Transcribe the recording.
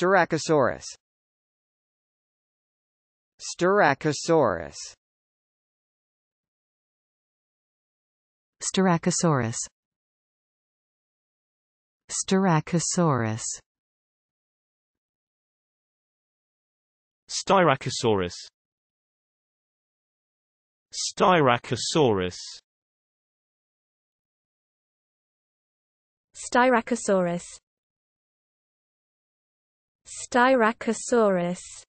Styracosaurus Styracosaurus Styracosaurus Styracosaurus Styracosaurus Styracosaurus Styracosaurus Styracosaurus